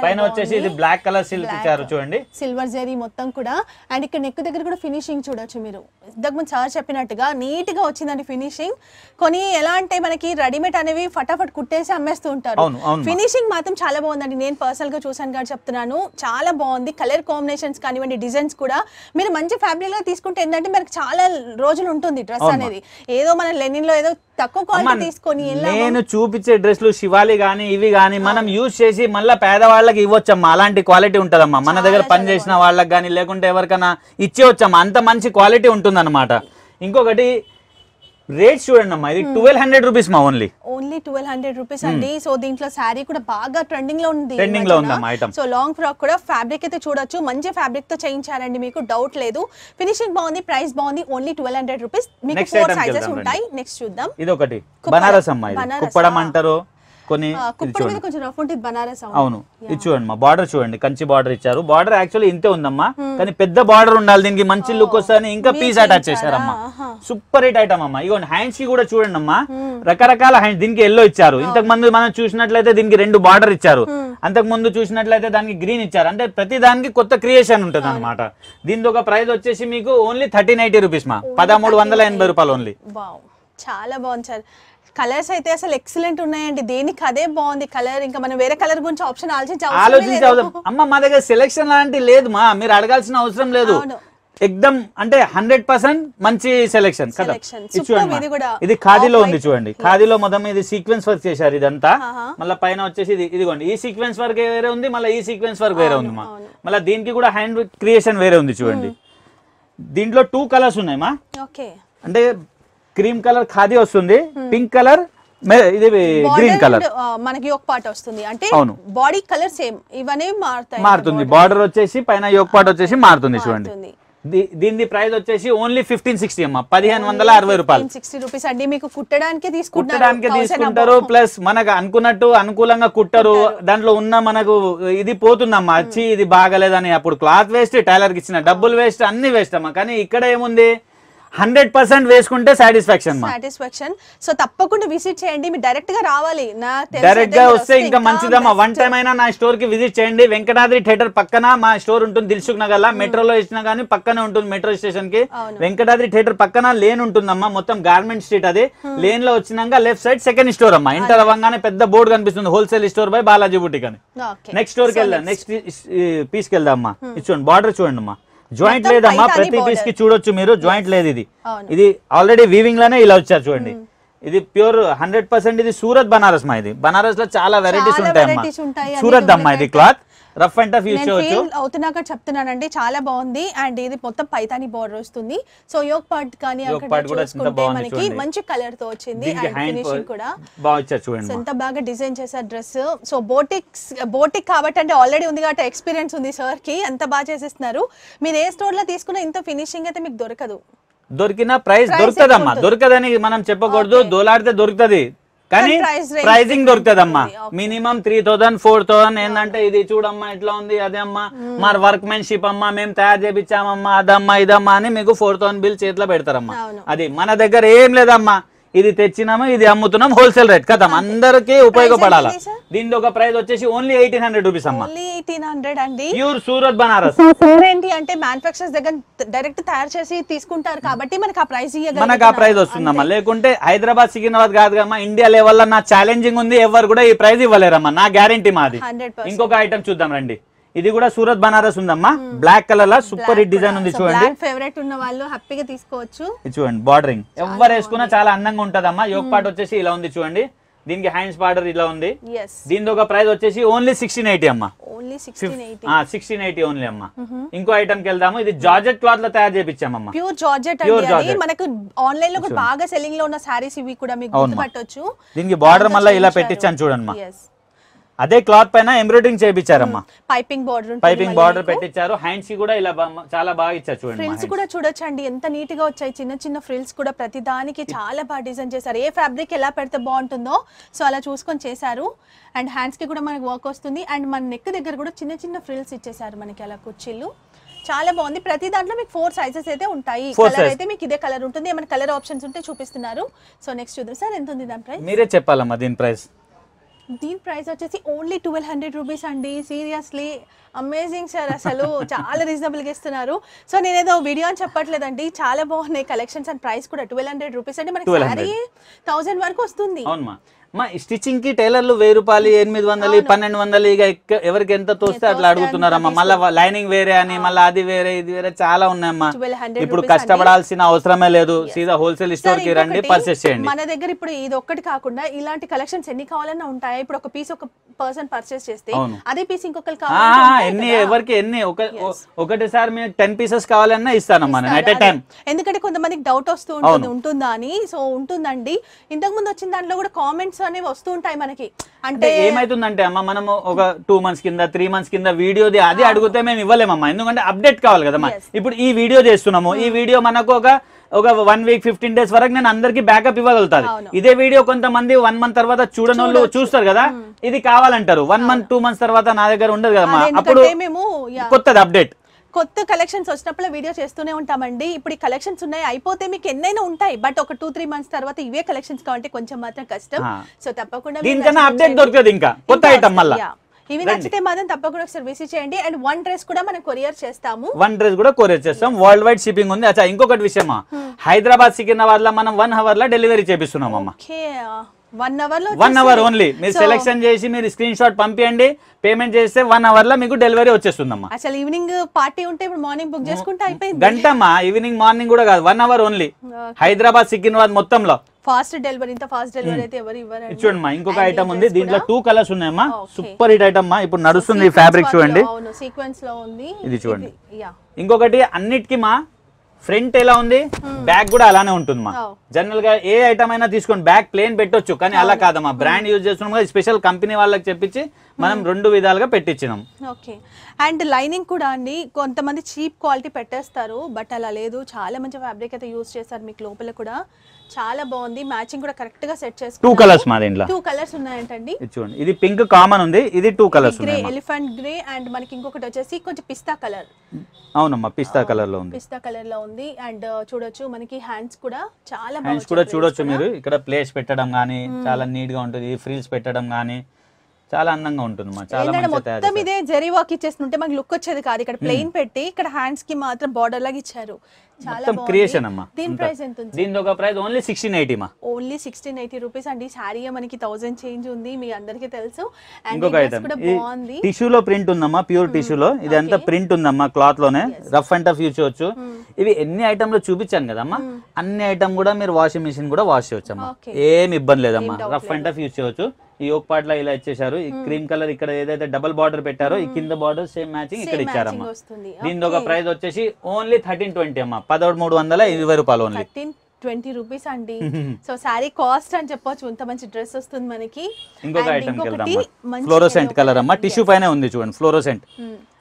పైన వచ్చేసి ఇది బ్లాక్ కలర్ సిల్క్ ఇచ్చారు చూడండి సిల్వర్ జరీ మొత్తం కూడా అండ్ ఇక్కడ నెక్ దగ్గర కూడా ఫినిషింగ్ చూడొచ్చు మీరు ఇంతకు ముందు సార్ చెప్పినట్టుగా నీట్ గా వచ్చిందండి ఫినిషింగ్ కొన్ని ఎలా అంటే మనకి రెడీమేడ్ అనేవి ఫటాఫట్ కుట్టేసి అమ్మేస్తూ ఉంటారు ఫినిషింగ్ మాత్రం చాలా బాగుందండి నేను పర్సనల్ గా చూసాను కానీ చెప్తున్నాను చాలా బాగుంది కలర్ కాంబినేషన్స్ కానివ్వండి డిజైన్స్ కూడా మీరు మంచి ఫ్యాబ్రిక్ లో తీసుకుంటే ఏంటంటే మనకి చాలా రోజులు ఉంటుంది డ్రెస్ అనేది ఏదో మన లెనిన్ లో ఏదో తక్కువ క్వాలిటీ తీసుకొని నేను చూపించే డ్రెస్లు శివాలి గానీ ఇవి గానీ మనం యూజ్ చేసి మళ్ళీ పేదవాళ్ళకి ఇవ్వచ్చమ్మా అలాంటి క్వాలిటీ ఉంటదమ్మా మన దగ్గర పని చేసిన వాళ్ళకి కానీ లేకుంటే ఎవరికైనా ఇచ్చేవచ్చమ్మా అంత మంచి క్వాలిటీ ఉంటుందన్నమాట ఇంకొకటి రేట్ చూడండి అమ్మా ఇది ట్వెల్వ్ హండ్రెడ్ రూపీస్ మా only only twelve hundred rupees అండి సో దీంట్లో శారీ కూడా బాగా ట్రెండింగ్ లో ఉంది ట్రెండింగ్ లో ఉందమ్మా ఐటమ్ సో లాంగ్ ఫ్రాక్ కూడా ఫ్యాబ్రిక్ అయితే చూడొచ్చు మంచి ఫ్యాబ్రిక్ తో చేయించారండి మీకు డౌట్ లేదు ఫినిషింగ్ బాగుంది ప్రైస్ బాగుంది ఓన్లీ ట్వెల్వ్ హండ్రెడ్ రూపీస్ మీకు ఫోర్ సైజెస్ ఉంటాయి నెక్స్ట్ చూద్దాం ఇది ఒకటి బనారస్ అమ్మాయి కుప్పడం అంటారు కొన్ని అవును ఇది చూడండి మా బార్డర్ చూడండి కంచి బార్డర్ ఇచ్చారు బార్డర్ యాక్చువల్లీ ఇంతే ఉందమ్మా hmm. కానీ పెద్ద బార్డర్ ఉండాలి దీనికి మంచి లుక్ oh. వస్తుంది ఇంకా పీస్ అటాచ్ చేశారమ్మా సూపర్ హిట్ ఐటమ్ అమ్మా ఇగో హ్యాండ్స్ కి కూడా చూడండి అమ్మా hmm. రకరకాల హ్యాండ్స్ దీనికి ఎల్లో ఇచ్చారు oh. ఇంతకు ముందు మనం చూసినట్లయితే దీనికి రెండు బార్డర్ ఇచ్చారు hmm. అంతకు ముందు చూసినట్లయితే దానికి గ్రీన్ ఇచ్చారు అంటే ప్రతి దానికి కొత్త క్రియేషన్ ఉంటుంది అనమాట దీని ఒక ప్రైస్ వచ్చేసి మీకు ఓన్లీ థర్టీ నైన్టీ రూపీస్ మా oh, పదమూడు వందల ఎనభై రూపాయలు ఓన్లీ చాలా బాగుంది సార్ కలర్స్ అయితే అసలు ఎక్సలెంట్ ఉన్నాయండి దేనికి అదే బాగుంది కలర్ ఇంకా మనం వేరే కలర్ గురించి ఆప్షన్ ఆలోచించాలి అమ్మ మా దగ్గర సెలెక్షన్ లాంటి లేదు మా మీరు అడగాల్సిన అవసరం లేదు ఎక్దమ్ అంటే హండ్రెడ్ పర్సెంట్ మంచి సెలెక్షన్ కదా చూడండి ఇది ఖాదీలో ఉంది చూడండి ఖాదీలో మొత్తం ఇది సీక్వెన్స్ వర్క్ చేశారు ఇదంతా మళ్ళీ పైన వచ్చేసి ఇది ఇదిగోండి ఈ సీక్వెన్స్ వర్క్ వేరే ఉంది మళ్ళీ ఈ సీక్వెన్స్ వర్క్ వేరే ఉంది మా మళ్ళీ దీనికి కూడా హ్యాండ్ క్రియేషన్ వేరే ఉంది చూడండి దీంట్లో టూ కలర్స్ ఉన్నాయి మా అంటే క్రీమ్ కలర్ ఖాదీ వస్తుంది hmm. పింక్ కలర్ ఇది గ్రీన్ కలర్ మనకి యోక్ పాట వస్తుంది అంటే అవును బాడీ కలర్ సేమ్ ఇవన్నీ మారుతుంది బార్డర్ వచ్చేసి పైన యోగ పాట వచ్చేసి మారుతుంది చూడండి దీని ప్రైస్ వచ్చేసి ఓన్లీ ఫిఫ్టీన్ సిక్స్టీ అమ్మా పదిహేను వందల అరవై రూపాయలు సిక్స్టీ రూపీస్ అండి మీకు కుట్టడానికి కుట్టడానికి తీసుకుంటారు ప్లస్ మనకు అనుకున్నట్టు అనుకూలంగా కుట్టరు దాంట్లో ఉన్న మనకు ఇది పోతుందమ్మా వచ్చి hmm. ఇది బాగలేదని అప్పుడు క్లాత్ వేస్ట్ టైలర్ కి ఇచ్చిన డబ్బులు వేస్ట్ అన్ని వేస్ట్ అమ్మా కానీ ఇక్కడ ఏముంది హండ్రెడ్ పర్సెంట్ వేసుకుంటే సాటిస్ఫాక్షన్ సాటిస్ఫాక్షన్ సో తప్పకుండా విజిట్ చేయండి మీరు డైరెక్ట్ గా రావాలి నా డైరెక్ట్ గా వస్తే ఇంకా మంచిదమ్మా వన్ టైం అయినా నా స్టోర్ కి విజిట్ చేయండి వెంకటాద్రి థియేటర్ పక్కన మా స్టోర్ ఉంటుంది దిల్సుఖ్ నగర్ లా మెట్రోలో hmm. ఇచ్చినా గానీ పక్కనే ఉంటుంది మెట్రో స్టేషన్ కి వెంకటాద్రి థియేటర్ పక్కన లేన్ ఉంటుందమ్మా మొత్తం గార్మెంట్ స్ట్రీట్ అది లేన్ hmm. లో వచ్చినాక లెఫ్ట్ సైడ్ సెకండ్ స్టోర్ అమ్మా ఇంటర్ అవ్వగానే పెద్ద బోర్డు కనిపిస్తుంది wholesale store by Balaji boutique అని నెక్స్ట్ స్టోర్ కి వెళ్దాం నెక్స్ట్ పీస్ కి వెళ్దాం అమ్మా hmm. చూడండి బార్డర్ చూడండి అమ్మా జాయింట్ లేదమ్మా ప్రతి పీస్ కి చూడొచ్చు మీరు జాయింట్ లేదు ఇది ఇది ఆల్రెడీ వీవింగ్ లోనే ఇలా వచ్చారు చూడండి ఇది ప్యూర్ హండ్రెడ్ పర్సెంట్ ఇది సూరత్ బనారస్ మా ఇది బనారస్ లో చాలా వెరైటీస్ ఉంటాయమ్మా సూరత్ అమ్మా ఇది cloth rough and tough use చేయొచ్చు అవుతున్నాక చెప్తున్నానండి చాలా బాగుంది అండ్ ఇది మొత్తం పైతాని బోర్డర్ వస్తుంది సో యోక్ పార్ట్ కానీ మనకి మంచి కలర్ తో వచ్చింది అండ్ ఫినిషింగ్ కూడా బాగా చూడండి ఎంత బాగా డిజైన్ చేశారు డ్రెస్ సో బోటిక్స్ బోటిక్ కాబట్టి అంటే ఆల్రెడీ ఉంది కాబట్టి ఎక్స్పీరియన్స్ ఉంది సార్ కి ఎంత బాగా చేసేస్తున్నారు మీరు ఏ స్టోర్ లో తీసుకున్న ఇంత ఫినిషింగ్ అయితే మీకు దొరకదు దొరికిన ప్రైస్ దొరుకుతదమ్మా దొరకదని మనం చెప్పకూడదు దోలాడితే దొరుకుతుంది కానీ ప్రైజింగ్ దొరుకుతుందమ్మా minimum three thousand four thousand ఏంటంటే ఇది చూడమ్మా ఇట్లా ఉంది అదే అమ్మా వర్క్ hmm. వర్క్మెన్షిప్ అమ్మా మేము తయారు చేపించామమ్మా అదమ్మా ఇదమ్మా అని మీకు ఫోర్ థౌసండ్ బిల్ చేతిలో పెడతారమ్మా అది మన దగ్గర ఏం లేదమ్మా ఇది తెచ్చినాము ఇది అమ్ముతున్నాం హోల్సేల్ రేట్ కదా అందరికీ ఉపయోగపడాలి దీని ఒక ప్రైస్ వచ్చేసి ఓన్లీ ఎయిటీన్ హండ్రెడ్ రూపీస్ అమ్మా ఎయిటీన్ హండ్రెడ్ అండి ప్యూర్ సూరత్ బనారస్ ఏంటి అంటే మ్యానుఫాక్చర్స్ దగ్గర డైరెక్ట్ తయారు చేసి తీసుకుంటారు కాబట్టి మనకి ఆ ప్రైస్ మనకు ఆ ప్రైస్ వస్తుందమ్మా లేకుంటే హైదరాబాద్ సికింద్రాబాద్ కాదు కమ్మా ఇండియా లెవెల్ నా ఛాలెంజింగ్ ఉంది ఎవరు కూడా ఈ ప్రైస్ ఇవ్వలేరమ్మా నా గ్యారంటీ మాది ఇంకొక ఐటమ్ చూద్దాం రండి ఇది కూడా సూరత్ బనారస్ ఉందమ్మా బ్లాక్ కలర్ లా సూపర్ హిట్ డిజైన్ ఉంది చూడండి ఫేవరెట్ ఉన్న వాళ్ళు హ్యాపీగా తీసుకోవచ్చు చూడండి బార్డరింగ్ ఎవరు వేసుకున్నా చాలా అందంగా అమ్మా యోగ పాట వచ్చేసి ఇలా ఉంది చూడండి దీనికి హ్యాండ్స్ బార్డర్ ఇలా ఉంది దీని ఒక ప్రైస్ వచ్చేసి ఓన్లీ సిక్స్టీన్ ఎయిటీ అమ్మా సిక్స్టీన్ ఎయిటీ ఓన్లీ అమ్మా ఇంకో ఐటమ్ కి వెళ్దాము ఇది జార్జెట్ క్లాత్ లో తయారు చేపించామమ్మా ప్యూర్ జార్జెట్ మనకు ఆన్లైన్ లో బాగా సెల్లింగ్ లో ఉన్న సారీస్ ఇవి కూడా మీకు పట్టొచ్చు దీనికి బార్డర్ మళ్ళీ ఇలా పెట్టించాను చూడండి అదే క్లాత్ పైన ఎంబ్రాయిడరింగ్ చేయించారమ్మా పైపింగ్ బార్డర్ పైపింగ్ బార్డర్ పెట్టించారు హ్యాండ్స్ కి కూడా ఇలా చాలా బాగా ఇచ్చారు చూడండి ఫ్రిల్స్ కూడా చూడొచ్చండి ఎంత నీట్ గా వచ్చాయి చిన్న చిన్న ఫ్రిల్స్ కూడా ప్రతి దానికి చాలా బాగా డిజైన్ చేశారు ఏ ఫ్యాబ్రిక్ ఎలా పెడితే బాగుంటుందో సో అలా చూసుకొని చేశారు అండ్ హ్యాండ్స్ కి కూడా మనకు వర్క్ వస్తుంది అండ్ మన నెక్ దగ్గర కూడా చిన్న చిన్న ఫ్రిల్స్ ఇచ్చేసారు మనకి అలా కుర్చీలు చాలా బాగుంది ప్రతి దాంట్లో మీకు ఫోర్ సైజెస్ అయితే ఉంటాయి కలర్ అయితే మీకు ఇదే కలర్ ఉంటుంది ఏమైనా కలర్ ఆప్షన్స్ ఉంటే చూపిస్తున్నారు సో నెక్స్ట్ చూద్దాం సార్ ఎంత ఉంది దాని ప్రైస్ మీరే చెప్పాలమ్మా దీని ప్రైస్ దీని ప్రైస్ వచ్చేసి ఓన్లీ ట్వెల్వ్ హండ్రెడ్ రూపీస్ అండి సీరియస్లీ అమేజింగ్ సార్ అసలు చాలా రీజనబుల్గా ఇస్తున్నారు సో నేనేదో వీడియో అని చెప్పట్లేదండి చాలా బాగున్నాయి కలెక్షన్స్ అండ్ ప్రైస్ కూడా ట్వెల్వ్ హండ్రెడ్ రూపీస్ అంటే మనకి శారీ థౌసండ్ వరకు వస్తుంది మా స్టిచ్చింగ్ కి టైలర్లు వెయ్యి రూపాయలు ఎనిమిది వందలు పన్నెండు వందలు ఇక ఎవరికి ఎంత తోస్తే అట్లా అడుగుతున్నారమ్మా మళ్ళీ లైనింగ్ వేరే అని మళ్ళీ అది వేరే ఇది వేరే చాలా ఉన్నాయమ్మా ఇప్పుడు కష్టపడాల్సిన అవసరమే లేదు సీదా హోల్సేల్ స్టోర్ కి రండి పర్చేస్ చేయండి మన దగ్గర ఇప్పుడు ఇది ఒక్కటి కాకుండా ఇలాంటి కలెక్షన్స్ ఎన్ని కావాలన్నా ఉంటాయా ఇప్పుడు ఒక పీస్ ఒక పర్సన్ పర్చేస్ చేస్తే అదే పీస్ ఇంకొకరు ఎన్ని ఎవరికి ఎన్ని ఒకటిసారి మీరు టెన్ పీసెస్ కావాలన్నా ఇస్తానమ్మా అట్ ఎ టైం ఎందుకంటే కొంతమందికి డౌట్ వస్తూ ఉంటుంది ఉంటుందా అని సో ఉంటుందండి ఇంతకు ముందు వచ్చిన దాంట్లో కూడా కామెంట్స్ అనేవి వస్తూ ఉంటాయి మనకి అంటే ఏమైతుందంటే అమ్మ మనము ఒక టూ మంత్స్ కింద త్రీ మంత్స్ కింద వీడియోది అది అడిగితే మేము ఇవ్వలేమమ్మా ఎందుకంటే అప్డేట్ కావాలి కదమ్మా ఇప్పుడు ఈ వీడియో చేస్తున్నాము ఈ hmm. వీడియో మనకు ఒక ఒక వన్ వీక్ ఫిఫ్టీన్ డేస్ వరకు నేను అందరికి బ్యాకప్ ఇవ్వగలుగుతాను ఇదే వీడియో కొంతమంది వన్ మంత్ తర్వాత చూడని వాళ్ళు చూస్తారు కదా hmm. ఇది కావాలంటారు వన్ మంత్ టూ మంత్స్ తర్వాత నా దగ్గర ఉండదు కదమ్మా అప్పుడు కొత్తది అప్డేట్ కొత్త కలెక్షన్స్ వచ్చినప్పుడు వీడియో చేస్తూనే ఉంటామండి ఇప్పుడు ఈ కలెక్షన్స్ ఉన్నాయి అయిపోతే మీకు ఎన్నైనా ఉంటాయి బట్ ఒక టూ త్రీ మంత్స్ తర్వాత ఇవే కలెక్షన్స్ కావాలంటే కొంచెం మాత్రం కష్టం సో తప్పకుండా అప్డేట్ దొరుకుతుంది ఇంకా కొత్త ఐటమ్ ఇవి నచ్చితే మాత్రం తప్పకుండా ఒకసారి విసిట్ చేయండి అండ్ వన్ డ్రెస్ కూడా మనం కొరియర్ చేస్తాము వన్ డ్రెస్ కూడా కొరియర్ చేస్తాం వరల్డ్ వైడ్ షిప్పింగ్ ఉంది అచ్చా ఇంకొకటి విషయమా hmm. హైదరాబాద్ సికింద్రాబాద్ లో మనం వన్ అవర్ లో డెలివరీ చేపిస్తున్నాం one hour one hour only మీరు సెలెక్షన్ చేసి మీరు స్క్రీన్ షాట్ పంపియండి పేమెంట్ చేస్తే వన్ అవర్ లో మీకు డెలివరీ వచ్చేస్తుందమ్మా అసలు ఈవినింగ్ పార్టీ ఉంటే ఇప్పుడు మార్నింగ్ బుక్ చేసుకుంటే అయిపోయింది గంటమ్మా ఈవినింగ్ మార్నింగ్ కూడా కాదు one hour only Hyderabad Secunderabad మొత్తంలో ఫాస్ట్ డెలివరీ ఇంత ఫాస్ట్ డెలివరీ hmm. అయితే ఎవరు ఇవ్వరు చూడమ్మా ఇంకొక ఐటమ్ ఉంది దీంట్లో టూ కలర్స్ ఉన్నాయమ్మా సూపర్ హిట్ ఐటమ్ మా ఇప్పుడు నడుస్తుంది ఫ్యాబ్రిక్ చూడండి సీక్వెన్స్ లో ఉంది ఇది చూడండి ఇంకొకటి అన్నిటికీ మా ఫ్రంట్ ఎలా ఉంది hmm. బ్యాక్ కూడా అలానే ఉంటుంది మా oh. జనరల్ గా ఏ ఐటమ్ అయినా తీసుకోండి బ్యాక్ ప్లేన్ పెట్టొచ్చు కానీ అలా oh. కాదమ్మా బ్రాండ్ యూజ్ చేస్తున్నాం కదా స్పెషల్ కంపెనీ వాళ్ళకి చెప్పించి మనం hmm. రెండు విధాలుగా పెట్టించినాం ఓకే అండ్ లైనింగ్ కూడా అండి కొంతమంది చీప్ క్వాలిటీ పెట్టేస్తారు బట్ అలా లేదు చాలా మంచి ఫ్యాబ్రిక్ అయితే యూజ్ చేస్తారు మీకు లోపల కూడా చాలా బాగుంది మ్యాచింగ్ కూడా కరెక్ట్ గా సెట్ చేసి టూ కలర్స్ మా దీంట్లో టూ కలర్స్ ఉన్నాయంటండి చూడండి ఇది పింక్ కామన్ ఉంది ఇది two colours grey elephant grey and మనకి ఇంకొకటి వచ్చేసి కొంచెం పిస్తా కలర్ అవునమ్మా పిస్తా కలర్ oh, లో ఉంది పిస్తా కలర్ లో ఉంది ఉంది అండ్ uh, చూడొచ్చు మనకి హ్యాండ్స్ కూడా చాలా హ్యాండ్స్ కూడా చూడొచ్చు మీరు ఇక్కడ ప్లేస్ పెట్టడం కానీ hmm. చాలా నీట్ గా ఉంటుంది ఫ్రీల్స్ పెట్టడం కానీ చాలా అందంగా ఉంటుంది చాలా మొత్తం ఇదే జరీ వర్క్ ఇచ్చేస్తుంటే మనకి లుక్ వచ్చేది కాదు ఇక్కడ hmm. ప్లెయిన్ పెట్టి ఇక్కడ హ్యాండ్స్ కి మాత్రం బార్డర్ లాగా ఇచ్చారు చాలా క్రియేషన్ అమ్మా దీని ప్రైస్ ఎంత ఉంది దీని ఒక ప్రైస్ ఓన్లీ సిక్స్టీన్ ఎయిటీ మా ఓన్లీ సిక్స్టీన్ ఎయిటీ రూపీస్ అండి సారీ మనకి థౌసండ్ చేంజ్ ఉంది మీ అందరికీ తెలుసు ఇంకొక ఐటమ్ లో ప్రింట్ ఉందమ్మా ప్యూర్ hmm. టిష్యూ లో ఇదంతా ప్రింట్ ఉందమ్మా క్లాత్ లోనే రఫ్ అండ్ టఫ్ యూజ్ చేయొచ్చు ఇవి ఎన్ని ఐటమ్లు చూపించాను కదమ్మా అన్ని ఐటమ్ కూడా మీరు వాషింగ్ మిషన్ కూడా వాష్ చేయొచ్చమ్మా ఏం ఇబ్బంది లేదమ్మా రఫ్ అండ్ టఫ్ యూజ్ చేయొచ్చు ఈ ఒక పార్ట్ ఇలా ఇచ్చేసారు ఈ క్రీమ్ కలర్ ఇక్కడ ఏదైతే డబల్ బార్డర్ పెట్టారో ఈ కింద బార్డర్ సేమ్ మ్యాచింగ్ ఇక్కడ ఇచ్చారమ్మా దీని ఒక ప్రైస్ వచ్చేసి ఓన్లీ థర్టీన్ ట్వంటీ అమ్మా పదమూడు మూడు వందల ఇరవై రూపాయలు ఓన్లీ ట్వంటీ రూపీస్ అండి సో శారీ కాస్ట్ అని చెప్పొచ్చు ఇంత మంచి డ్రెస్ వస్తుంది మనకి ఇంకొక ఐటమ్ ఫ్లోరోసెంట్ కలర్ అమ్మా టిష్యూ పైన ఉంది చూడండి ఫ్లోరోసెంట్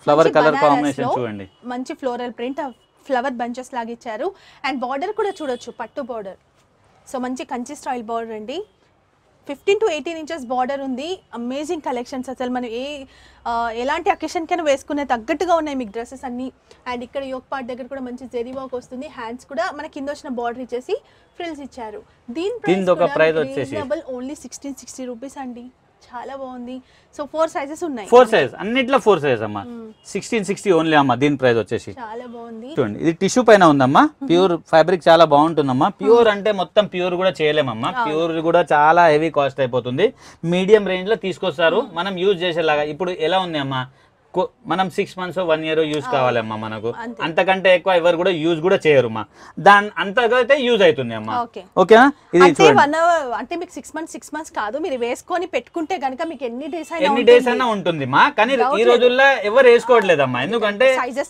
ఫ్లవర్ కలర్ కాంబినేషన్ చూడండి మంచి ఫ్లోరల్ ప్రింట్ ఫ్లవర్ బంచెస్ లాగా ఇచ్చారు అండ్ బార్డర్ కూడా చూడొచ్చు పట్టు బార్డర్ సో మంచి కంచి స్టైల్ బార్డర్ అండి fifteen to eighteen inches border ఉంది అమేజింగ్ కలెక్షన్స్ అసలు మనం ఏ ఎలాంటి అకేషన్కైనా వేసుకునే తగ్గట్టుగా ఉన్నాయి మీకు డ్రెస్సెస్ అన్నీ అండ్ ఇక్కడ యోగ పార్ట్ దగ్గర కూడా మంచి జెరీ వర్క్ వస్తుంది హ్యాండ్స్ కూడా మన కింద వచ్చిన బార్డర్ ఇచ్చేసి ఫ్రిల్స్ ఇచ్చారు దీని price only sixteen sixty rupees అండి చాలా బాగుంది సో ఫోర్ సైజెస్ ఉన్నాయి ఫోర్ సైజ్ అన్నిట్లో ఫోర్ సైజ్ అమ్మా సిక్స్టీన్ సిక్స్టీ ఓన్లీ అమ్మా దీని ప్రైస్ వచ్చేసి చాలా బాగుంది చూడండి ఇది టిష్యూ పైన ఉందమ్మా ప్యూర్ ఫ్యాబ్రిక్ చాలా బాగుంటుందమ్మా ప్యూర్ అంటే మొత్తం ప్యూర్ కూడా చేయలేమమ్మా ప్యూర్ కూడా చాలా హెవీ కాస్ట్ అయిపోతుంది మీడియం రేంజ్ లో తీసుకొస్తారు మనం యూజ్ చేసేలాగా ఇప్పుడు ఎలా ఉంది అమ్మా మనం six months one year use కావాలమ్మా మనకు అంతకంటే ఎక్కువ ఎవరు కూడా యూజ్ కూడా చేయరు అమ్మా దాని అంతకైతే యూజ్ అవుతుంది అమ్మా ఓకేనా ఇది అంటే మీకు సిక్స్ మంత్స్ సిక్స్ మంత్స్ కాదు మీరు వేసుకొని పెట్టుకుంటే గనుక మీకు ఎన్ని డేస్ ఎన్ని డేస్ అయినా ఉంటుంది మా కానీ ఈ రోజుల్లో ఎవరు వేసుకోవట్లేదమ్మా ఎందుకంటే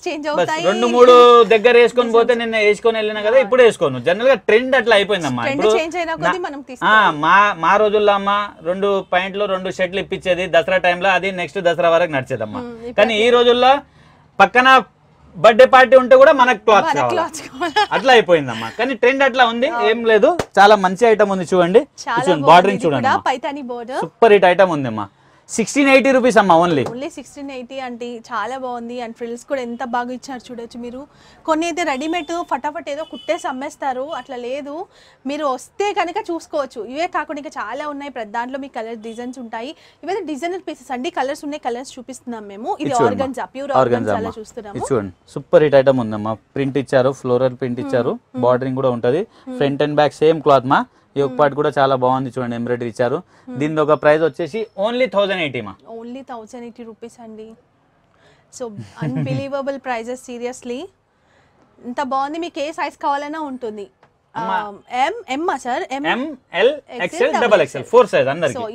చేంజ్ రెండు మూడు దగ్గర వేసుకొని పోతే నిన్న వేసుకొని వెళ్ళినా కదా ఇప్పుడు వేసుకోను జనరల్ గా ట్రెండ్ అట్లా అయిపోయింది అమ్మా మా మా రోజుల్లో అమ్మా రెండు పాయింట్లు రెండు షర్ట్లు ఇప్పించేది దసరా టైంలో అది నెక్స్ట్ దసరా వరకు నడిచేదమ్మా కానీ ఈ రోజుల్లో పక్కన బర్త్డే పార్టీ ఉంటే కూడా మనకు క్లాత్ అట్లా అయిపోయిందమ్మా కానీ ట్రెండ్ అట్లా ఉంది ఏం లేదు చాలా మంచి ఐటమ్ ఉంది చూడండి బార్డరింగ్ చూడండి సూపర్ హిట్ ఐటమ్ అమ్మా సిక్స్టీన్ ఎయిటీ రూపీస్ అమ్మా ఓన్లీ ఓన్లీ సిక్స్టీన్ ఎయిటీ అంటే చాలా బాగుంది అండ్ ఫ్రిల్స్ కూడా ఎంత బాగా ఇచ్చారు చూడొచ్చు మీరు కొన్ని అయితే రెడీమేడ్ ఫటాఫట్ ఏదో కుట్టేసి అమ్మేస్తారు అట్లా లేదు మీరు వస్తే కనుక చూసుకోవచ్చు ఇవే కాకుండా ఇంకా చాలా ఉన్నాయి ప్రతి దాంట్లో మీ కలర్ డిజైన్స్ ఉంటాయి ఇవైతే డిజైనర్ పీసెస్ అండి కలర్స్ ఉన్నాయి కలర్స్ చూపిస్తున్నాం మేము ఇది ఆర్గన్జా ప్యూర్ ఆర్గన్జా చూస్తున్నాము చూడండి సూపర్ హిట్ ఐటమ్ ఉందమ్మా ప్రింట్ ఇచ్చారు ఫ్లోరల్ ప్రింట్ hmm. ఇచ్చారు బార్డరింగ్ hmm. కూడా ఉంటుంది front and back same cloth మా ఈ ఒక పార్ట్ కూడా చాలా బాగుంది చూడండి ఎంబ్రాయిడరీ ఇచ్చారు hmm. దీని ఒక ప్రైస్ వచ్చేసి ఓన్లీ థౌసండ్ ఎయిటీ మా ఓన్లీ థౌసండ్ ఎయిటీ రూపీస్ అండి సో అన్బిలీవబుల్ ప్రైజెస్ సీరియస్లీ ఇంత బాగుంది మీకు ఏ సైజ్ కావాలన్నా ఉంటుంది M sir L XL XL four size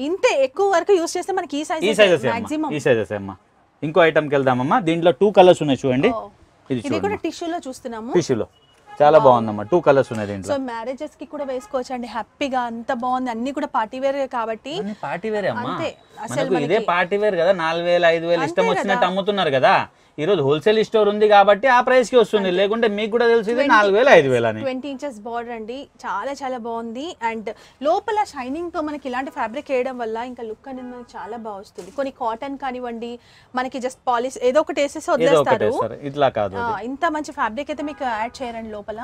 ఇంత ఎక్కువ వరకు యూజ్ చేస్తే మనకి ఈ సైజ్ ఈ సైజ్ మాక్సిమం ఈ సైజ్ ఇంకో ఐటమ్ కి వెళ్దామమ్మా దీంట్లో టూ కలర్స్ ఉన్నాయి చూడండి oh. ఇది కూడా టిష్యూలో చూస్తున్నాము టిష్యూలో చాలా బాగుందమ్మా టూ కలర్స్ ఉన్నాయి దీంట్లో సో మ్యారేజెస్ కి కూడా వేసుకోవచ్చు అండి హ్యాపీగా అంత బాగుంది అన్ని కూడా పార్టీ వేర్ కాబట్టి పార్టీ వేర్ అమ్మా అసలు ఇదే పార్టీ వేర్ కదా నాలుగు వేలు ఐదు వేలు ఇష్టం వచ్చినట్టు అమ్ముతున్నారు కదా ఈరోజు హోల్సేల్ స్టోర్ ఉంది కాబట్టి ఆ ప్రైస్ కి వస్తుంది లేకుంటే మీకు కూడా తెలుసు నాలుగు వేలు ఐదు వేలు అని ట్వంటీ ఇంచెస్ బార్డర్ అండి చాలా చాలా బాగుంది అండ్ లోపల షైనింగ్ తో మనకి ఇలాంటి ఫ్యాబ్రిక్ వేయడం వల్ల ఇంకా లుక్ అనేది మనకి చాలా బాగా వస్తుంది కొన్ని కాటన్ కానివ్వండి మనకి జస్ట్ పాలిష్ ఏదో ఒకటి వేసేసి వదిలేస్తారు ఇట్లా కాదు ఇంత మంచి ఫ్యాబ్రిక్ అయితే మీకు యాడ్ చేయరండి లోపల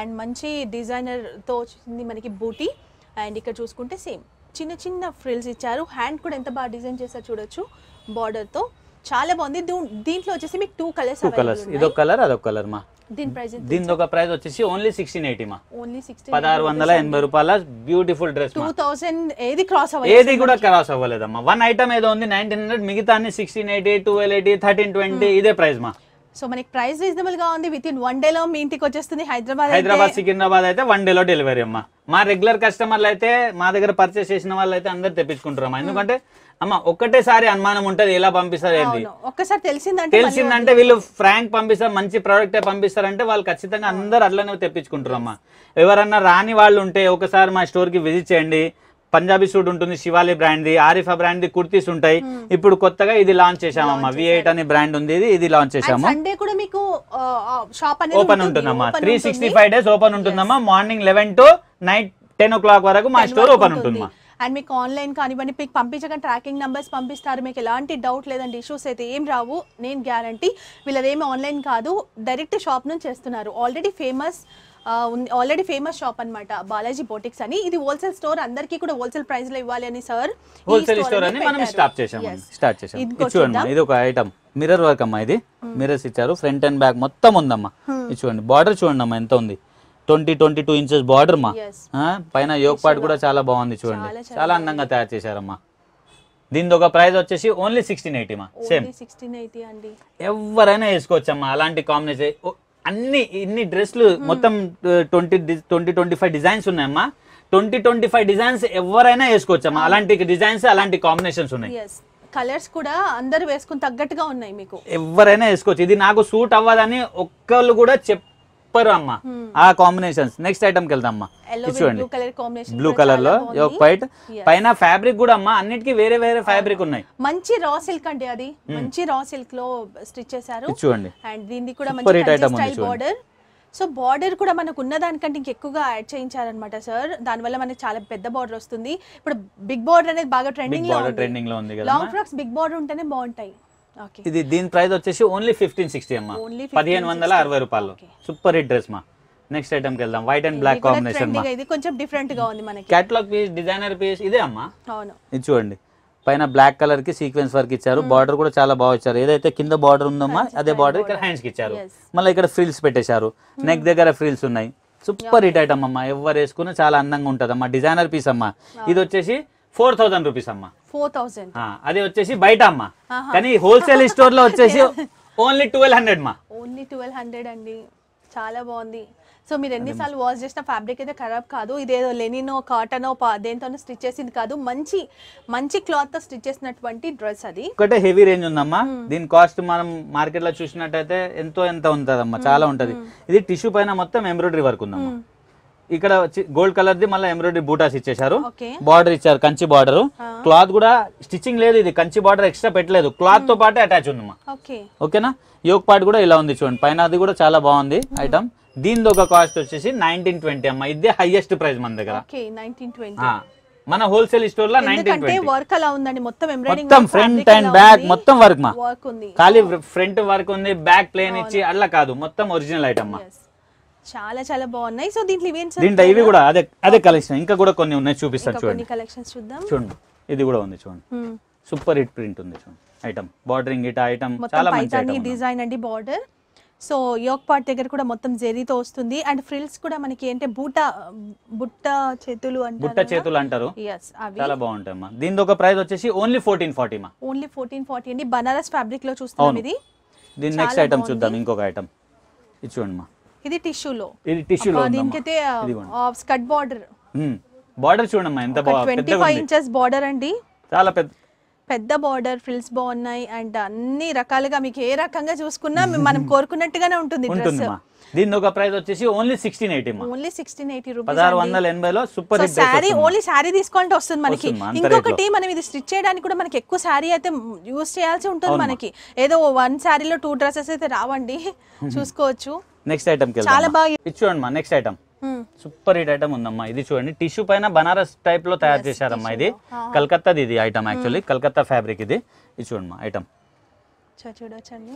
అండ్ మంచి డిజైనర్ తో వచ్చింది మనకి బూటీ అండ్ ఇక్కడ చూసుకుంటే సేమ్ చిన్న చిన్న ఫ్రిల్స్ ఇచ్చారు హ్యాండ్ కూడా ఎంత బాగా డిజైన్ చేస్తారు చూడొచ్చు బార్డర్తో చాలా బాగుంది దీంట్లో వచ్చేసి మీకు టూ కలర్స్ టూ కలర్స్ ఇదొక కలర్ అదొక కలర్ మా దీని ప్రైస్ ఒక ప్రైస్ వచ్చేసి ఓన్లీ సిక్స్టీన్ ఎయిటీ మా ఓన్లీ పదహారు వందల ఎనభై రూపాయల బ్యూటిఫుల్ డ్రెస్ టూ థౌసండ్ ఏది క్రాస్ అవ్వలేదు ఏది కూడా క్రాస్ అవ్వలేదమ్మా వన్ ఐటమ్ ఏదో ఉంది నైన్టీన్ హండ్రెడ్ మిగతా sixteen eighty twelve eighty thirteen twenty ఇదే ప్రైస్ మా సో మనకి ప్రైస్ రీజనబుల్ గా ఉంది విత్ ఇన్ వన్ డే లో మీ ఇంటికి వచ్చేస్తుంది హైదరాబాద్ హైదరాబాద్ సికింద్రాబాద్ అయితే వన్ డే లో డెలివరీ అమ్మా మా రెగ్యులర్ కస్టమర్లు అయితే మా దగ్గర పర్చేస్ చేసిన వాళ్ళు అయితే అందరు తెప్పించుకుంటారు ఎందుకంటే అమ్మ ఒక్కటేసారి అనుమానం ఉంటది ఎలా పంపిస్తారు ఏంటి ఒక్కసారి తెలిసిందంటే తెలిసిందంటే వీళ్ళు ఫ్రాంక్ పంపిస్తారు మంచి ప్రోడక్టే పంపిస్తారంటే వాళ్ళు ఖచ్చితంగా అందరు అట్లనే తెప్పించుకుంటారు అమ్మా ఎవరన్నా రాని వాళ్ళు ఉంటే ఒకసారి మా స్టోర్ కి విజిట్ చేయండి పంజాబీ సూట్ ఉంటుంది శివాలి బ్రాండ్ది ఆరిఫా బ్రాండ్ది కుర్తీస్ ఉంటాయి hmm. ఇప్పుడు కొత్తగా ఇది లాంచ్ చేసామమ్మా వి ఎయిట్ అనే బ్రాండ్ ఉంది ఇది ఇది లాంచ్ చేసాము ఓపెన్ ఉంటుందమ్మా three sixty five days open ఉంటుందమ్మా morning eleven to night ten o'clock వరకు మా స్టోర్ ఓపెన్ ఉంటుందమ్మా అండ్ మీకు ఆన్లైన్ కానివ్వండి మీకు పంపించగానే ట్రాకింగ్ నెంబర్స్ పంపిస్తారు మీకు ఎలాంటి డౌట్ లేదండి ఇష్యూస్ అయితే ఏం రావు నేను గ్యారంటీ వీళ్ళదేమి ఆన్లైన్ కాదు డైరెక్ట్ షాప్ నుంచి చేస్తున్నారు already famous already famous shop అనమాట బాలాజీ బోటిక్స్ అని ఇది హోల్సేల్ స్టోర్ అందరికీ కూడా హోల్సేల్ ప్రైస్ లో ఇవ్వాలి అని సార్ హోల్సేల్ స్టోర్ అని మనం స్టార్ట్ చేశాము స్టార్ట్ చేసాము ఇది ఒక ఐటమ్ మిర్రర్ వర్క్ అమ్మా ఇది మిర్రర్స్ hmm. ఇచ్చారు ఫ్రంట్ అండ్ బ్యాక్ మొత్తం ఉందమ్మా hmm. ఇది చూడండి బార్డర్ చూడండి అమ్మా ఎంత ఉంది twenty twenty two inches border మా పైన యోగ పార్ట్ కూడా చాలా బాగుంది చూడండి చాలా అందంగా తయారు చేశారమ్మా దీని ఒక ప్రైస్ వచ్చేసి ఓన్లీ సిక్స్టీన్ ఎయిటీ మా సేమ్ ఎవరైనా వేసుకోవచ్చమ్మా అలాంటి కాంబినేషన్ అన్ని ఇన్ని డ్రెస్లు hmm. మొత్తం twenty twenty twenty five designs ఉన్నాయమ్మా ట్వంటీ ట్వంటీ ఫైవ్ డిజైన్స్ ఎవరైనా వేసుకోవచ్చమ్మా hmm. అలాంటి డిజైన్స్ అలాంటి కాంబినేషన్స్ ఉన్నాయి కలర్స్ కూడా అందరు వేసుకుని తగ్గట్టుగా ఉన్నాయి మీకు ఎవరైనా వేసుకోవచ్చు ఇది నాకు సూట్ అవ్వదని ఒక్కళ్ళు కూడా చెప్ సూపర్ అమ్మ hmm. ఆ కాంబినేషన్ నెక్స్ట్ ఐటమ్ కి వెళ్దాం చూడండి బ్లూ కలర్ లో వైట్ పైన ఫ్యాబ్రిక్ కూడా అమ్మా అన్నిటికి వేరే వేరే ఫ్యాబ్రిక్ ah, ఉన్నాయి మంచి రా సిల్క్ అండి అది hmm. మంచి రా సిల్క్ లో స్టిచ్ చేశారు చూడండి అండ్ దీనికి కూడా మంచి బార్డర్ సో బార్డర్ కూడా మనకు ఉన్న దానికంటే ఇంకెక్కువగా యాడ్ చేయించారనమాట సార్ దానివల్ల మనకి చాలా పెద్ద బార్డర్ వస్తుంది ఇప్పుడు బిగ్ బార్డర్ అనేది బాగా ట్రెండింగ్ లో ఉంది లాంగ్ ఫ్రాక్స్ బిగ్ బార్డర్ ఉంటేనే బాగుంటాయి ఇది దీని ప్రైస్ వచ్చేసి ఓన్లీ ఫిఫ్టీన్ సిక్స్టీ అమ్మా పదిహేను వందల అరవై రూపాయలు సూపర్ హిట్ డ్రెస్ మా నెక్స్ట్ ఐటమ్ కి వెళ్దాం వైట్ అండ్ బ్లాక్ కాంబినేషన్ ఇది కొంచెం డిఫరెంట్ గా ఉంది మనకి కేటలాగ్ పీస్ డిజైనర్ పీస్ ఇదే అమ్మా ఇది చూడండి పైన బ్లాక్ కలర్ కి సీక్వెన్స్ వర్క్ ఇచ్చారు బార్డర్ hmm. కూడా చాలా బాగా ఇచ్చారు ఏదైతే కింద బార్డర్ ఉందమ్మా ah, అదే బార్డర్ ఇక్కడ హ్యాండ్స్ కి ఇచ్చారు మళ్ళీ ఇక్కడ ఫ్రిల్స్ పెట్టేశారు నెక్ hmm. దగ్గర ఫ్రిల్స్ ఉన్నాయి సూపర్ హిట్ ఐటమ్ అమ్మా ఎవరు వేసుకున్నా చాలా అందంగా ఉంటుంది అమ్మా డిజైనర్ పీస్ అమ్మా ఇది వచ్చేసి ఫోర్ థౌసండ్ రూపీస్ అమ్మా ఫోర్ థౌసండ్ అది వచ్చేసి బయట అమ్మా కానీ హోల్సేల్ స్టోర్ లో వచ్చేసి ఓన్లీ ట్వెల్వ్ హండ్రెడ్ మా ఓన్లీ ట్వెల్వ్ హండ్రెడ్ అండి చాలా బాగుంది సో మీరు ఎన్నిసార్లు వాష్ చేసిన ఫ్యాబ్రిక్ అయితే ఖరాబ్ కాదు ఇదేదో లెనినో కాటనో దేంతోనో స్టిచ్ చేసింది కాదు మంచి మంచి క్లాత్ తో స్టిచ్ చేసినటువంటి డ్రెస్ అది ఒకటే హెవీ రేంజ్ ఉందమ్మా hmm. దీని కాస్ట్ మనం మార్కెట్ లో చూసినట్టయితే ఎంతో ఎంత అమ్మా చాలా hmm. ఉంటది hmm. ఇది టిష్యూ పైన మొత్తం ఎంబ్రాయిడరీ వర్క్ ఉందమ్మా ఇక్కడ గోల్డ్ కలర్ ది మళ్ళీ ఎంబ్రాయిడరీ బూటాస్ ఇచ్చేసారు బార్డర్ ఇచ్చారు కంచి బార్డర్ క్లాత్ కూడా స్టిచ్చింగ్ లేదు ఇది కంచి బార్డర్ ఎక్స్ట్రా పెట్టలేదు క్లాత్ తో పాటే అటాచ్ ఉందమ్మా ఓకేనా యోక్ పార్ట్ కూడా ఇలా ఉంది చూడండి పైన అది కూడా చాలా బాగుంది ఐటమ్ దీని ఒక కాస్ట్ వచ్చేసి నైన్టీన్ ట్వంటీ అమ్మా ఇది హైయెస్ట్ ప్రైస్ మన దగ్గర మన హోల్సేల్ స్టోర్ లో నైన్టీన్ వర్క్ అలా ఉందండి మొత్తం ఫ్రంట్ అండ్ బ్యాక్ మొత్తం వర్క్ మా ఖాళీ ఫ్రంట్ oh. వర్క్ ఉంది బ్యాక్ ప్లేన్ ఇచ్చి అట్లా కాదు మొత్తం ఒరిజినల్ ఐటమ్ మా చాలా చాలా బాగున్నాయి సో దీంట్లో ఇవేం దీంట్లో ఇవి కూడా అదే అదే కలెక్షన్ ఇంకా కూడా కొన్ని ఉన్నాయి చూపిస్తాను చూడండి కలెక్షన్స్ చూద్దాం చూడండి ఇది కూడా ఉంది చూడండి సూపర్ హిట్ ప్రింట్ ఉంది చూడండి ఐటమ్ బార్డరింగ్ ఇట్ ఐటమ్ చాలా మంచి డిజైన్ అండి బార్డర్ సో యోక్ పార్ట్ దగ్గర కూడా మొత్తం జెరీతో వస్తుంది అండ్ ఫ్రిల్స్ కూడా మనకి ఏంటంటే బూట బుట్ట చేతులు అంటారు బుట్ట చేతులు అంటారు చాలా బాగుంటాయి అమ్మా దీని ఒక ప్రైస్ వచ్చేసి ఓన్లీ ఫోర్టీన్ ఫార్టీ మా ఓన్లీ ఫోర్టీన్ ఫార్టీ అండి బనారస్ ఫ్యాబ్రిక్ లో చూస్తున్నాం ఇది దీని నెక్స్ట్ ఐటమ్ చూద్దాం ఇంకొక ఐటమ్ ఇది చూడండి మా ఇది టిష్యూలో ఇది టిష్యూలో దీనికైతే స్కట్ బార్డర్ బార్డర్ చూడమ్మా ఎంత ట్వంటీ ఫైవ్ ఇంచెస్ బార్డర్ అండి చాలా పెద్ద పెద్ద బార్డర్ ఫ్రిల్స్ బాగున్నాయి అండ్ అన్ని రకాలుగా మీకు ఏ రకంగా చూసుకున్నా మనం కోరుకున్నట్టుగానే ఉంటుంది డ్రెస్ దీని ఒక ప్రైస్ వచ్చేసి only sixteen eighty only sixteen eighty rupees పదహారు వందల సూపర్ శారీ ఓన్లీ శారీ తీసుకోవాలంటే వస్తుంది మనకి ఇంకొకటి మనం ఇది స్టిచ్ చేయడానికి కూడా మనకి ఎక్కువ శారీ అయితే యూస్ చేయాల్సి ఉంటుంది మనకి ఏదో వన్ శారీలో టూ డ్రెస్సెస్ అయితే రావండి చూసుకోవచ్చు నెక్స్ట్ ఐటమ్ ఇది చూడండి next item super hit item ఉందమ్మా ఇది చూడండి టిష్యూ పైన బనారస్ టైప్ లో తయారు చేశారమ్మా ఇది కలకత్తాది ఇది ఐటమ్ యాక్చువల్లీ కలకత్తా ఫ్యాబ్రిక్ ఇది ఇది చూడమ్మా ఐటమ్ చూడొచ్చండి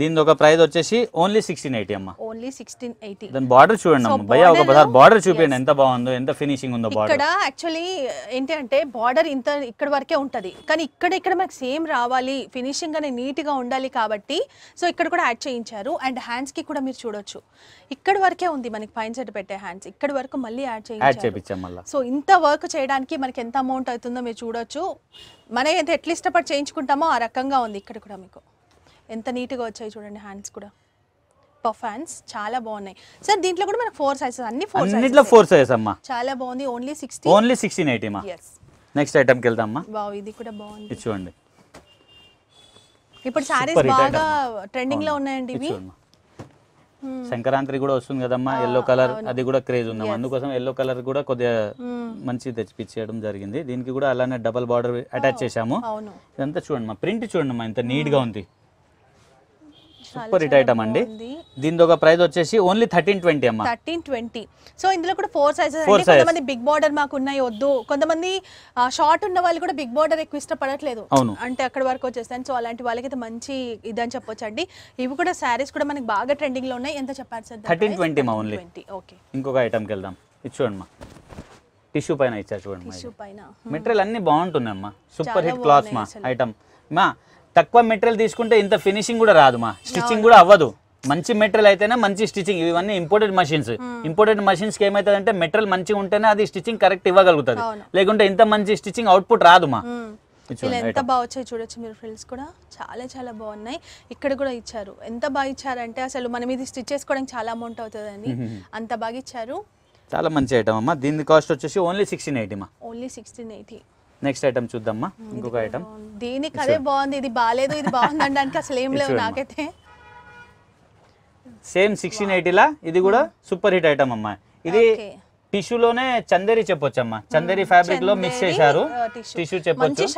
దీని ఒక ప్రైస్ వచ్చేసి ఓన్లీ సిక్స్టీన్ ఎయిటీ అమ్మా ఓన్లీ సిక్స్టీన్ ఎయిటీ దాని బార్డర్ చూడండి అమ్మా భయ్యా ఒక బార్డర్ చూపించండి ఎంత బాగుందో ఎంత ఫినిషింగ్ ఉందో బార్డర్ ఇక్కడ యాక్చువల్లీ ఏంటి అంటే బార్డర్ ఇంత ఇక్కడ వరకే ఉంటది కానీ ఇక్కడ ఇక్కడ మనకి సేమ్ రావాలి ఫినిషింగ్ అనేది నీట్ గా ఉండాలి కాబట్టి సో ఇక్కడ కూడా యాడ్ చేయించారు అండ్ హ్యాండ్స్ కి కూడా మీరు చూడొచ్చు ఇక్కడ వరకే ఉంది మనకి పైన సెట్ పెట్టే హ్యాండ్స్ ఇక్కడ వరకు మళ్ళీ యాడ్ చేయించారు సో ఇంత వర్క్ చేయడానికి మనకి ఎంత అమౌంట్ అవుతుందో మీరు చూడొచ్చు మనం ఎంత ఎట్లా ఇష్టపడి చేయించుకుంటామో ఆ రకంగా ఉంది ఇక్కడ కూడా మీకు ఎంత నీట్గా వచ్చాయి చూడండి హ్యాండ్స్ కూడా పఫ్ హ్యాండ్స్ చాలా బాగున్నాయి సార్ దీంట్లో కూడా మనకు ఫోర్ సైజెస్ అన్ని ఫోర్ ఇంట్లో ఫోర్ సైజెస్ అమ్మా చాలా బాగుంది only sixty only sixteen eighty మా నెక్స్ట్ ఐటమ్కి వెళ్దామా బావు ఇది కూడా బాగుంది చూడండి ఇప్పుడు సారీస్ బాగా ట్రెండింగ్ లో ఉన్నాయండి ఇవి సంక్రాంతి కూడా వస్తుంది కదమ్మా ఎల్లో కలర్ అది కూడా క్రేజ్ ఉంది అందుకోసం ఎల్లో కలర్ కూడా కొద్దిగా మంచి తెచ్చిపించేయడం జరిగింది దీనికి కూడా అలానే డబల్ బార్డర్ అటాచ్ చేశాము ఇదంతా చూడండి మా ప్రింట్ చూడండి మా ఇంత నీట్ గా ఉంది సూపర్ హిట్ ఐటమ్ అండి దీని ఒక ప్రైస్ వచ్చేసి ఓన్లీ థర్టీన్ ట్వంటీ అమ్మా థర్టీన్ ట్వంటీ సో ఇందులో కూడా ఫోర్ సైజెస్ కొంతమంది బిగ్ బార్డర్ మాకు ఉన్నాయి వద్దు కొంతమంది షార్ట్ ఉన్న వాళ్ళు కూడా బిగ్ బార్డర్ ఎక్కువ ఇష్టపడట్లేదు అవును అంటే అక్కడ వరకు వచ్చేస్తాను సో అలాంటి వాళ్ళకి మంచి ఇదని చెప్పొచ్చు అండి ఇవి కూడా శారీస్ కూడా మనకి బాగా ట్రెండింగ్ లో ఉన్నాయి ఎంత చెప్పారు సార్ థర్టీన్ ట్వంటీ మా ఓన్లీ ఓకే ఇంకొక ఐటమ్కి వెళ్దాం ఇది చూడండి మా టిష్యూ పైన ఇచ్చారు చూడండి మెటీరియల్ అన్ని బాగుంటుంది అమ్మా సూపర్ హిట్ క్లాత్ మా ఐటమ్ మా తక్కువ మెటీరియల్ తీసుకుంటే ఇంత ఫినిషింగ్ కూడా రాదు మా స్టిచ్చింగ్ కూడా అవ్వదు మంచి మెటీరియల్ అయితేనే మంచి స్టిచ్చింగ్ ఇవన్నీ ఇంపోర్టెడ్ మషిన్స్ ఇంపోర్టెడ్ కి ఏమవుతుందంటే మెటీరియల్ మంచిగా ఉంటేనే అది స్టిచ్చింగ్ కరెక్ట్ ఇవ్వగలుగుతుంది లేకుంటే ఇంత మంచి స్టిచ్చింగ్ అవుట్పుట్ రాదు మా ఎంత బాగా వచ్చాయి చూడొచ్చు మీరు ఫ్రెండ్స్ కూడా చాలా చాలా బాగున్నాయి ఇక్కడ కూడా ఇచ్చారు ఎంత బాగా ఇచ్చారంటే అసలు మనం ఇది స్టిచ్ చేసుకోవడానికి చాలా అమౌంట్ అవుతుందని అంత బాగా ఇచ్చారు చాలా మంచి ఐటమ్ అమ్మా దీని కాస్ట్ వచ్చేసి only sixteen eighty only sixteen eighty next item చూద్దామా ఇంకొక ఐటమ్ దీనికి అదే బాగుంది ఇది బాగాలేదు ఇది బాగుంది అసలు ఏం లేవు నాకైతే సేమ్ సిక్స్టీన్ ఎయిటీలా ఇది కూడా సూపర్ హిట్ ఐటమ్ అమ్మా ఇది టిష్యూలోనే చందేరి hmm. చెప్పొచ్చు అమ్మా చందేరి ఫ్యాబ్రిక్ లో మిక్స్ చేశారు టిష్యూ చెప్పొచ్చు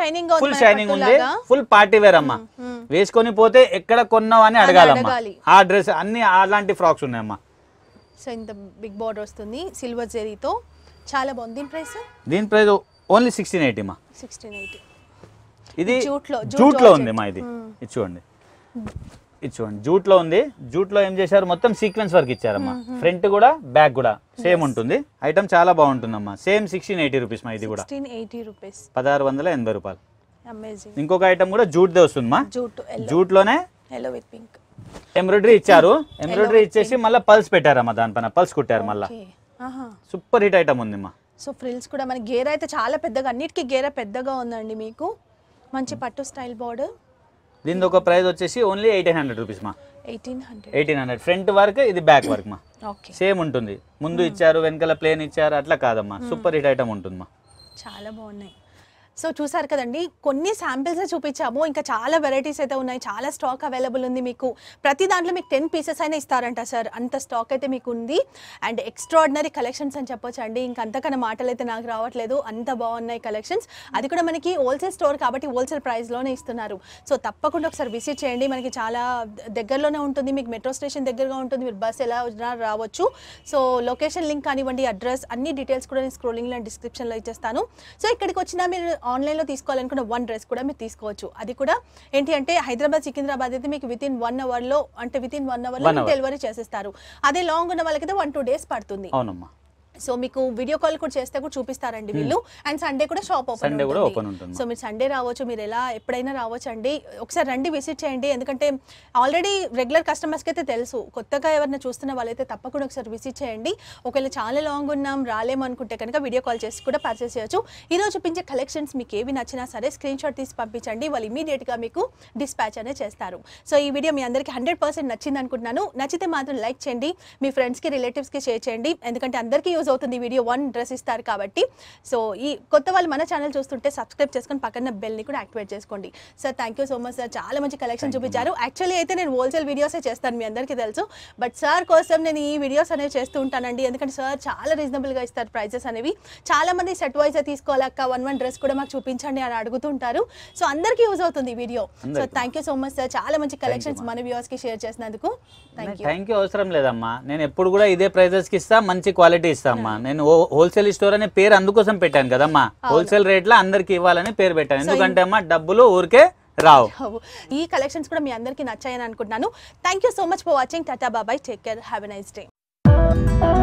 ఫుల్ షైనింగ్ ఉంది ఫుల్ పార్టీ వేర్ అమ్మా వేసుకొని పోతే ఎక్కడ కొన్నావు అని అడగాలమ్మా ఆ డ్రెస్ అన్ని అలాంటి ఫ్రాక్స్ ఉన్నాయమ్మా సో ఇంత బిగ్ బార్డర్ వస్తుంది సిల్వర్ జెరీతో చాలా బాగుంది దీని ప్రైస్ దీని ప్రైస్ ఓన్లీ సిక్స్టీన్ ఎయిటీ మా సిక్స్టీన్ ఎయిటీ ఇది జూట్లో ఉంది మా ఇది ఇది చూడండి ఇది చూడండి జూట్లో ఉంది జూట్లో ఏం చేశారు మొత్తం సీక్వెన్స్ వర్క్ ఇచ్చారమ్మా ఫ్రంట్ కూడా బ్యాక్ కూడా సేమ్ ఉంటుంది ఐటమ్ చాలా బాగుంటుందమ్మా సేమ్ సిక్స్టీన్ ఎయిటీ రూపీస్ మా ఇది కూడా పదహారు వందల ఎనభై రూపాయలు ఇంకొక ఐటమ్ కూడా జూట్ దే వస్తుంది మా జూట్ లోనే ఎంబ్రాయిడరీ ఇచ్చారు ఎంబ్రాయిడరీ ఇచ్చేసి మళ్ళీ పల్స్ పెట్టారమ్మా దానిపైన పల్స్ కుట్టారు మళ్ళీ సూపర్ హిట్ ఐటమ్ ఉంది అమ్మా సో ఫ్రిల్స్ కూడా మన గేర అయితే చాలా పెద్దగా అన్నిటికీ గేర పెద్దగా ఉందండి మీకు మంచి hmm. పట్టు స్టైల్ బోర్డు దీని ఒక ప్రైస్ వచ్చేసి ఓన్లీ ఎయిటీన్ హండ్రెడ్ రూపీస్ మా eighteen hundred eighteen hundred front work ఇది బ్యాక్ వర్క్ మా సేమ్ ఉంటుంది ముందు hmm. ఇచ్చారు వెనకాల ప్లేన్ ఇచ్చారు అట్లా కాదమ్మా hmm. సూపర్ హిట్ ఐటమ్ ఉంటుందమ్మా చాలా బాగున్నాయి సో చూసారు కదండి కొన్ని శాంపిల్సే చూపించాము ఇంకా చాలా వెరైటీస్ అయితే ఉన్నాయి చాలా స్టాక్ అవైలబుల్ ఉంది మీకు ప్రతి దాంట్లో మీకు టెన్ పీసెస్ అయినా ఇస్తారంట సార్ అంత స్టాక్ అయితే మీకు ఉంది అండ్ ఎక్స్ట్రాడినరీ కలెక్షన్స్ అని చెప్పొచ్చు అండి ఇంకా అంతకన్నా మాటలు అయితే నాకు రావట్లేదు అంత బాగున్నాయి కలెక్షన్స్ అది కూడా మనకి హోల్సేల్ స్టోర్ కాబట్టి హోల్సేల్ ప్రైస్లోనే ఇస్తున్నారు సో తప్పకుండా ఒకసారి విజిట్ చేయండి మనకి చాలా దగ్గరలోనే ఉంటుంది మీకు మెట్రో స్టేషన్ దగ్గరగా ఉంటుంది మీరు బస్ ఎలా రావచ్చు సో లొకేషన్ లింక్ కానివ్వండి అడ్రస్ అన్ని డీటెయిల్స్ కూడా నేను స్క్రోలింగ్లో డిస్క్రిప్షన్లో ఇచ్చేస్తాను సో ఇక్కడికి వచ్చినా మీరు ఆన్లైన్లో తీసుకోవాలనుకున్న వన్ డ్రెస్ కూడా మీరు తీసుకోవచ్చు అది కూడా ఏంటి అంటే హైదరాబాద్ సికింద్రాబాద్ అయితే మీకు విత్ ఇన్ వన్ అవర్లో అంటే విత్ ఇన్ వన్ అవర్లో డెలివరీ చేసేస్తారు అదే లాంగ్ ఉన్న వాళ్ళకైతే వన్ టూ డేస్ పడుతుంది అవునమ్మా సో మీకు వీడియో కాల్ కూడా చేస్తే కూడా చూపిస్తారండి వీళ్ళు అండ్ hmm. సండే కూడా షాప్ ఓపెన్ ఉంటుంది సో మీరు సండే రావచ్చు మీరు ఎలా ఎప్పుడైనా రావచ్చు అండి ఒకసారి రండి విజిట్ చేయండి ఎందుకంటే ఆల్రెడీ రెగ్యులర్ కస్టమర్స్ అయితే తెలుసు కొత్తగా ఎవరైనా చూస్తున్న వాళ్ళైతే తప్పకుండా ఒకసారి విజిట్ చేయండి ఒకవేళ చాలా లాంగ్ ఉన్నాం రాలేము అనుకుంటే కనుక వీడియో కాల్ చేసి కూడా పర్చేస్ చేయొచ్చు రోజు చూపించే కలెక్షన్స్ మీకు ఏవి నచ్చినా సరే స్క్రీన్ షాట్ తీసి పంపించండి వాళ్ళు గా మీకు డిస్పాచ్ అనేది చేస్తారు సో ఈ వీడియో మీ అందరికి హండ్రెడ్ పర్సెంట్ నచ్చింది అనుకుంటున్నాను నచ్చితే మాత్రం లైక్ చేయండి మీ ఫ్రెండ్స్ రిలేటివ్స్ కి షేర్ చేయండి ఎందుకంటే అందరికీ యూజ్ అవుతుంది వీడియో వన్ డ్రెస్ ఇస్తారు కాబట్టి సో ఈ కొత్త వాళ్ళు మన ఛానల్ చూస్తుంటే సబ్స్క్రైబ్ చేసుకొని పక్కన బెల్ని కూడా యాక్టివేట్ చేసుకోండి sir thank you so much sir చాలా మంచి కలెక్షన్ చూపించారు యాక్చువల్లీ అయితే నేను హోల్సేల్ వీడియోసే చేస్తాను మీ అందరికీ తెలుసు బట్ సార్ కోసం నేను ఈ వీడియోస్ అనేవి చేస్తూ ఉంటానండి ఎందుకంటే సార్ చాలా రీజనబుల్గా ఇస్తారు ప్రైజెస్ అనేవి మంది సెట్ వైజ్ తీసుకోవాలక్క వన్ వన్ డ్రెస్ కూడా మాకు చూపించండి అని అడుగుతుంటారు సో అందరికీ యూజ్ అవుతుంది video so thank you so much sir చాలా మంచి కలెక్షన్స్ మన వ్యూవర్స్కి షేర్ చేసినందుకు థ్యాంక్ యూ అవసరం లేదమ్మా నేను ఎప్పుడు కూడా ఇదే ప్రైజెస్కి ఇస్తా మంచి క్వాలిటీ ఇస్తాను అమ్మా నేను హోల్సేల్ స్టోర్ అనే పేరు అందుకోసం పెట్టాను కదమ్మా హోల్సేల్ రేట్ లో అందరికి ఇవ్వాలని పేరు పెట్టాను ఎందుకంటే అమ్మా డబ్బులు ఊరికే రావు ఈ కలెక్షన్స్ కూడా మీ అందరికీ నచ్చాయని అనుకుంటున్నాను thank you so much for watching టాటా bye bye take care have a nice day